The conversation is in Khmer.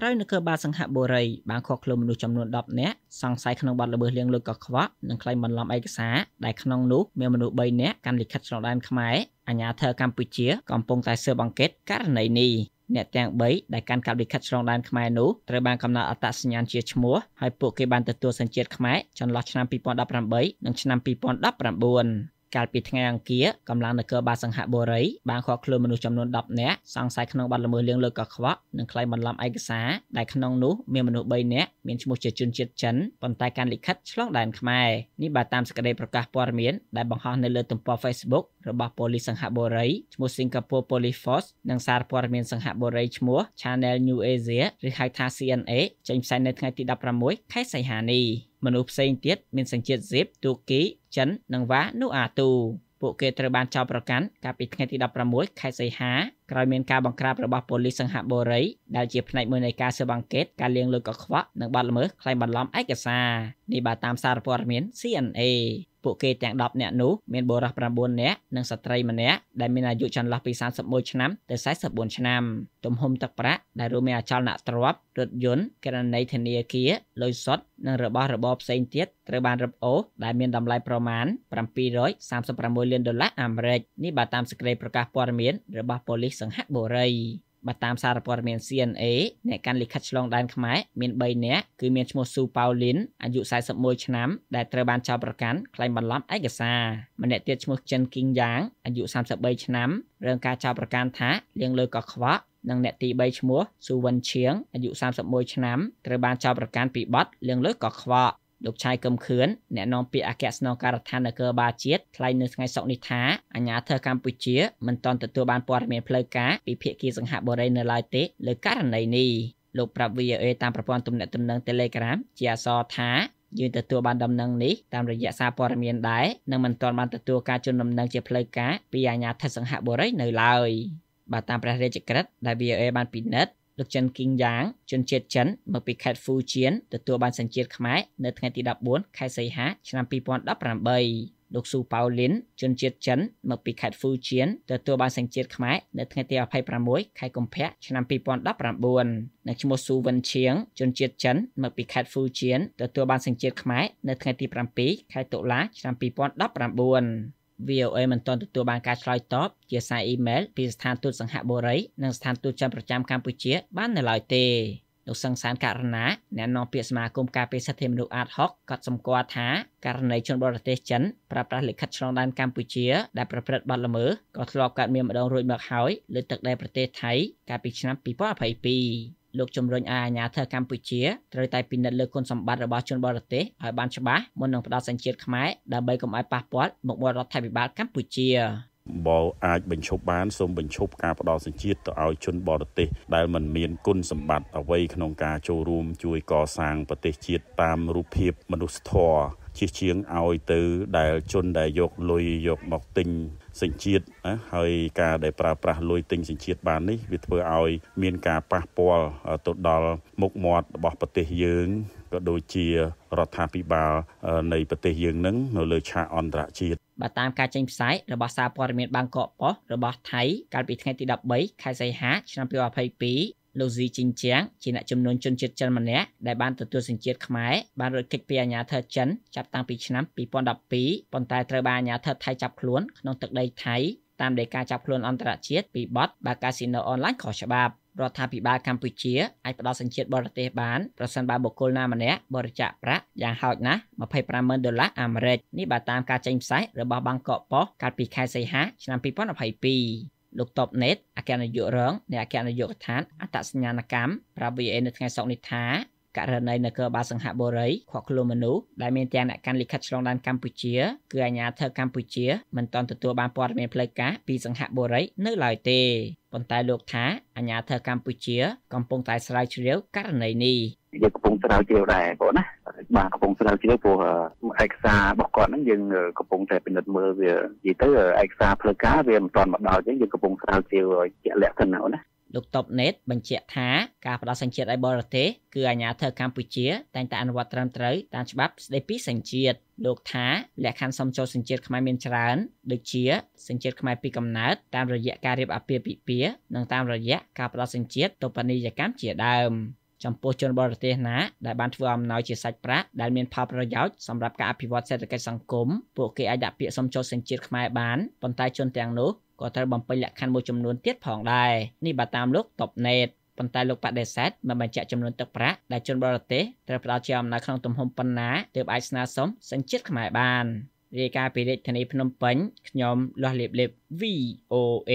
ក្រោយនគរបាលសង្ហបុរីបានខកឃ្លុំមនុស្សចំនួន10នាក់សង្ស័យក្នុងបទល្មើសលាងលុយកខ្វក់និងក្លែងបន្លំឯកសារដែលក្នុងនោះ មានមនុស្ស3នាក់កាន់លិខិតឆ្លងដែនខ្មែរអាជ្ញាធរកម្ពុជា កំពុងតែស៊ើបអង្កេតករណីនេះអ្នកទាំង3ដែលកាន់កាប់លិខិតឆ្លងដែនខ្មែរនោះត្រូវបានកំណត់អត្តសញ្ញាណជាឈ្មោះហើយពួកគេបានទទួលសញ្ជាតិខ្មែរចន្លោះឆ្នាំ2018និងឆ្នាំ2019កាលពីថ្ងៃអង្គារកម្លាំងនគរបាលសង្ហបុរីបានខកខ្លួនមនុស្សចំនួន10នាក់សង្ស័យក្នុងបទល្មើសលាងលើកកខ្វក់និងក្លែងបន្លំឯកសារដែលក្នុងនោះមានមនុស្ស3នាក់មានឈ្មោះជាជនជាតិចិនប៉ុន្តែការលិខិតឆ្លងដែនខ្មែរនេះបើតាមសេចក្តីប្រកាសព័ត៌មាន ដែលបង្ហោះនៅលើទំព័រ Facebook របស់ប៉ូលីសសង្ហបុរីឈ្មោះ Singapore Police Force និងសារព័ត៌មានសង្ហបុរីឈ្មោះ Channel New Asia ឬហៅថា CNA ចេញផ្សាយនៅថ្ងៃទី16ខែសីហានេះមនុស្សផ្សេងទៀតមានសញ្ជាតិហ្សិបទូគីចិននិងវ៉ានូអាទូពួកគេត្រូវបានចោទប្រកាន់កាលពីថ្ងៃទី16ខែសីហាក្រោយមានការបង្ក្រាបរបស់ប៉ូលីសសង្ហបុរី ដែលជាផ្នែកមួយនៃការស៊ើបអង្កេតការលាងលុយកខ្វក់និងបទល្មើសក្លែងបន្លំឯកសារនេះបាទតាមសារព័ត៌មាន CNA ពួកគេទាំង10នាក់នោះមានបុរស9នាក់និងស្ត្រីម្នាក់ដែលមានអាយុចន្លោះពី31ឆ្នាំទៅ44ឆ្នាំទំហំទឹកប្រាក់ដែលរួមមានអចលនទ្រព្យរថយន្តគណនីធនាគារលុយសុទ្ធនិងរបស់របរផ្សេងទៀតត្រូវបានរឹបអូសដែលមានតម្លៃប្រមាណ736លានដុល្លារអាមេរិកនេះបើតាមសេចក្តីប្រកាសព័ត៌មានរបស់ប៉ូលីសសង្ហបុរីបើតាមសារព័ត៌មាន CNA អ្នកកាន់លិខិតឆ្លងដែនខ្មែរមាន3នាក់គឺមានឈ្មោះស៊ូប៉ាវលីនអាយុ41ឆ្នាំដែលត្រូវបានចោទប្រកាន់ក្លែងបន្លំឯកសារម្នាក់ទៀតឈ្មោះចិនគីងយ៉ាងអាយុ33ឆ្នាំរឿងការចោទប្រកាន់ថាលាងលើកខ្វក់និងអ្នក ទី3ឈ្មោះស៊ូវិនឈៀងអាយុ31ឆ្នាំត្រូវបានចោទប្រកាន់ពីបទលាងលើកខ្វក់លោកឆៃកឹមខឿនអ្នកនាំពាក្យអគ្គស្នងការដ្ឋាននគរបាលជាតិថ្លែងនៅថ្ងៃសុក្រនេះថាអាជ្ញាធរកម្ពុជាមិនទាន់ទទួលបានព័ត៌មានផ្លូវការពីភាគីសង្ហបុរីនៅឡើយទេលើករណីនេះលោកប្រាប់ VOA តាមប្រព័ន្ធទំនាក់ទំនង Telegram ជាអសរថាយើងទទួលបានដំណឹងនេះតាមរយៈសារព័ត៌មានដែរនិងមិនទាន់បានទទួលការជូនដំណឹងជាផ្លូវការពីអាជ្ញាធរសង្ហបុរីនៅឡើយបាទតាមព្រះរាជក្រឹត្យដែល VOA បានពិនិត្យលោកចិនគីងយ៉ាងជនជាតិចិនមកពីខេត្តហ្វូជៀនទទួលបានសញ្ជាតិខ្មែរនៅថ្ងៃទី14ខែសីហាឆ្នាំ2018លោកស៊ូប៉ាវលីនជនជាតិចិនមកពីខេត្តហ្វូជៀនទទួលបានសញ្ជាតិខ្មែរនៅថ្ងៃទី26ខែកុម្ភៈឆ្នាំ2019អ្នកឈ្មោះស៊ូវិនឈៀងជនជាតិចិនមកពីខេត្តហ្វូជៀនទទួលបានសញ្ជាតិខ្មែរនៅថ្ងៃទី7ខែតុលាឆ្នាំ2019 VOA មិនទាន់ទទួលបានការឆ្លើយតបជាសារអ៊ីមែលពីស្ថានទូតសង្ហបុរីនិងស្ថានទូតចិនប្រចាំកម្ពុជាបាននៅឡើយទេលោកសង្សានករណាអ្នកនាំពាក្យសមាគមការពារសិទ្ធិមនុស្សអាតហុកក៏សម្គាល់ថាករណីជនបរទេសចិនប្រើប្រាស់លិខិតឆ្លងដែនកម្ពុជា ដែលប្រព្រឹត្តបទល្មើសក៏ធ្លាប់កើតមានម្ដងរួចមកហើយលើទឹកដីប្រទេសថៃកាលពីឆ្នាំ2022លោកជំរុញឲ្យអាជ្ញាធរកម្ពុជាត្រូវតែពិនិត្យលើគុណសម្បត្តិរបស់ជនបរទេសឲ្យបានច្បាស់មុននឹងផ្ដល់សញ្ជាតិខ្មែរដើម្បីកុំឲ្យប៉ះពាល់មកមាត់រដ្ឋាភិបាលកម្ពុជាបើអាចបញ្ឈប់បានសូមបញ្ឈប់ការផ្ដល់សញ្ជាតិទៅឲ្យជនបរទេសដែលមិនមានគុណសម្បត្តិអ្វី ក្នុងការចូលរួម ជួយកសាងប្រទេសជាតិតាមរូបភាពមនុស្សធម៌ជាជាងឲ្យទៅដែលជនដែលយកលុយយកមកទិញសញ្ជាតិណាហើយការដែលប្រើប្រាស់លុយទិញសញ្ជាតិបាននេះវាធ្វើឲ្យ មានការប៉ះពាល់ទៅដល់មុខមាត់របស់ប្រទេសយើងក៏ដូចជារដ្ឋាភិបាលនៃប្រទេសយើងនឹងនៅលើឆាកអន្តរជាតិបាទតាមការចេញផ្សាយរបស់សារព័ត៌មានបាងកកប៉ុស្តិ៍របស់ថៃកាលពីថ្ងៃទី13ខែសីហា ឆ្នាំ2022លោកស៊ីជីងជាងជាអ្នកចំនួនជនជាតិចិនម្នាក់ដែលបានទទួលសញ្ជាតិខ្មែរបានរត់គេចពីអាជ្ញាធរចិនចាប់តាំងពីឆ្នាំ2012ប៉ុន្តែត្រូវបានអាជ្ញាធរថៃចាប់ខ្លួនក្នុងទឹកដីថៃតាមដីកាចាប់ខ្លួនអន្តរជាតិពីបទបើកាស៊ីណូអនឡាញខុសច្បាប់រដ្ឋាភិបាលកម្ពុជាអាចផ្ដល់សញ្ជាតិបរទេសបានប្រសិនបើបុគ្គលណាម្នាក់បរិច្ចាគប្រាក់យ៉ាងហោចណាស់25,000ដុល្លារអាមេរិកនេះបើតាមការចេញផ្សាយរបស់បាងកកប៉ុស្តិ៍កាលពីខែសីហាឆ្នាំ2022លោកតបណេតអគ្គនាយករងនៃអគ្គនាយកដ្ឋានអត្តសញ្ញាណកម្មប្រាប់ VA នៅថ្ងៃសុក្រនេះថាករណីនៅកបាសង្ហបុរីខកខ្លួនមនុស្សដែលមានទាំងអ្នកកាន់លិខិតឆ្លងដែនកម្ពុជាគឺអាជ្ញាធរកម្ពុជាមិនទាន់ទទួលបានព័ត៌មានផ្លូវការពីសង្ហបុរី នៅឡើយទេប៉ុន្តែលោកថាអាជ្ញាធរកម្ពុជាកំពុងតែស្រាវជ្រាវករណីនេះយើងកំពុងស្រាវជ្រាវដែរបងណាបាទកំពុងស្រាវជ្រាវព្រោះឯកសាររបស់គាត់ហ្នឹងយើងកំពុងតែពិនិត្យមើលវានិយាយទៅឯកសារផ្លូវការវាមិនទាន់មកដល់ទេយើងកំពុងស្រាវជ្រាវឲ្យជាក់លាក់ទៅណាណាលោកតបណេតបញ្ជាក់ថាការផ្ដោតសញ្ជាតិឲ្យបរទេសគឺអាជ្ញាធរកម្ពុជាតែងតែអនុវត្តត្រឹមត្រូវតាមច្បាប់ស្ដីពីសញ្ជាតិលោកថាលក្ខខណ្ឌសំចូលសញ្ជាតិខ្មែរមានច្រើនដូចជាសញ្ជាតិខ្មែរពីកំណើតតាមរយៈការរៀបអាពាហ៍ពិពាហ៍និងតាមរយៈការផ្ដោតសញ្ជាតិទៅពាណិជ្ជកម្មជាដើមចំពោះជនបរទេសណាដែលបានធ្វើអំណោយជាសាច់ប្រាក់ដែលមានផលប្រយោជន៍សម្រាប់ការអភិវឌ្ឍសេដ្ឋកិច្ចសង្គមពួកគេអាចដាក់ពាក្យសុំចុះសញ្ជាតិខ្មែរបានប៉ុន្តែជនទាំងនោះក៏ត្រូវបំពេញលក្ខខណ្ឌមួយចំនួនទៀតផងដែរនេះបើតាមលោកតបណេតប៉ុន្តែលោកបដិសេធមិនបញ្ជាក់ចំនួនទឹកប្រាក់ដែលជនបរទេសត្រូវផ្ដល់ជាអំណោយក្នុងទំហំប៉ុណ្ណាទើបអាចស្នើសុំសញ្ជាតិខ្មែរបានរាយការណ៍ពីរាជធានីភ្នំពេញខ្ញុំលោះលៀបលៀប VOA